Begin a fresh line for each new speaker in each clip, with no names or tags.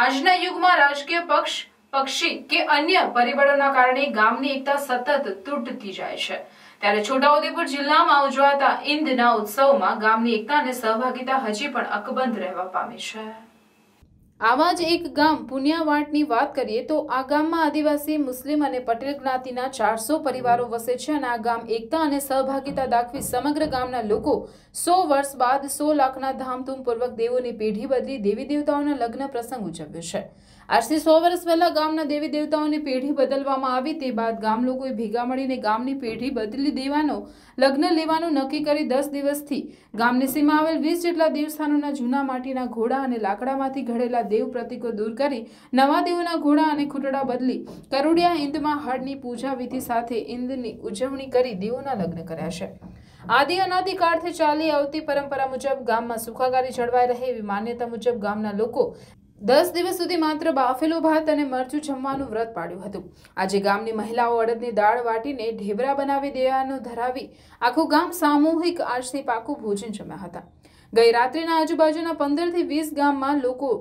આજના યુગમાં રાજકીય પક્ષ પક્ષી કે અન્ય પરિબળોના કારણે ગામની એકતા સતત તૂટતી જાય છે ત્યારે છોટાઉદેપુર જિલ્લામાં ઉજવાતા ઈંદના ઉત્સવમાં ગામની એકતા અને સહભાગિતા હજી પણ અકબંધ રહેવા પામી છે આવા જ એક ગામ પુન્યાવાટની વાત કરીએ તો આ ગામમાં આદિવાસી મુસ્લિમ અને પટેલ જ્ઞાતિના ચારસો પરિવારો વસે છે અને આ ગામ એકતા અને સહભાગિતા દાખવી સમગ્ર ગામના લોકો સો વર્ષ બાદ સો લાખના ધામધૂમપૂર્વક દેવોની પેઢી બદલી દેવી દેવતાઓના લગ્ન પ્રસંગ ઉજવ્યો છે આજથી સો વર્ષ પહેલાં ગામના દેવી દેવતાઓની પેઢી બદલવામાં આવી તે બાદ ગામ લોકોએ ભેગા મળીને ગામની પેઢી બદલી દેવાનો લગ્ન લેવાનું નક્કી કરી દસ દિવસથી ગામની સીમા આવેલ વીસ જેટલા દેવસ્થાનોના જૂના માટીના ઘોડા અને લાકડામાંથી ઘડેલા દેવ પ્રતિકો દૂર કરી નવા દેવોના ઘોડા અને ખુટડા બદલી કરોડિયા ઇંદમાં હળની પૂજા વિધિ સાથે ઇંદની ઉજવણી કરી દેવોના લગ્ન કર્યા છે આદિ અનાદિકાળથી ચાલી આવતી પરંપરા મુજબ ગામમાં સુખાકારી જળવાઈ રહે એવી માન્યતા મુજબ ગામના લોકો દસ દિવસ સુધી માત્ર બાફેલો ભાત અને મરચું જમવાનું વ્રત પાડ્યું હતું આજે ગામની મહિલાઓ અડદની દાળ વાટીને ઢેબરા બનાવી દેવાનું ધરાવી આખું ગામ સામૂહિક આજથી પાકું ભોજન જમ્યા હતા ગઈ રાત્રિના આજુબાજુના પંદરથી વીસ ગામમાં લોકો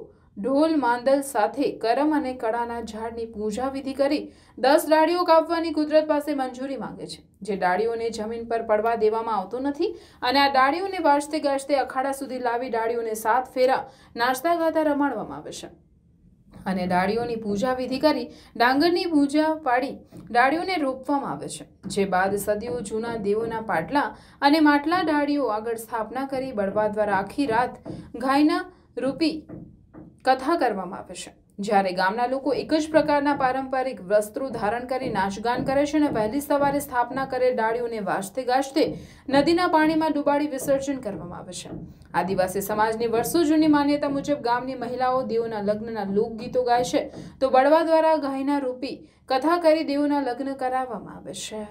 ઢોલ માંદલ સાથે કરમ અને કળાના ઝાડની પૂજા વિધિ કરી દસ ડાળીઓ કાપવાની કુદરત પાસે મંજૂરી માંગે છે જે ડાળીઓને જમીન પર પડવા દેવામાં આવતું નથી અને આ ડાળીઓને વાજતે ગાજતે અખાડા સુધી લાવી ડાળીઓને સાત ફેરા નાસ્તા ગાતા રમાડવામાં આવે છે અને ડાળીઓની પૂજા વિધિ કરી ડાંગરની પૂજા પાડી ડાળીઓને રોપવામાં આવે છે જે બાદ સદીઓ જૂના દેવોના પાટલા અને માટલા ડાળીઓ આગળ સ્થાપના કરી બળવા દ્વારા આખી રાત ગાયના રૂપી કથા કરવામાં આવે છે જ્યારે ગામના લોકો એક જ પ્રકારના પારંપરિક વસ્ત્રો ધારણ કરી નાચગાન કરે છે અને વહેલી સવારે સ્થાપના કરેલ ડાળીઓને વાજતે ગાજતે નદીના પાણીમાં ડુબાડી વિસર્જન કરવામાં આવે છે આદિવાસી સમાજની વર્ષો જૂની માન્યતા મુજબ ગામની મહિલાઓ દેવોના લગ્નના લોકગીતો ગાય છે તો બળવા દ્વારા ગાયના રૂપી કથા કરી દેવોના લગ્ન કરાવવામાં આવે છે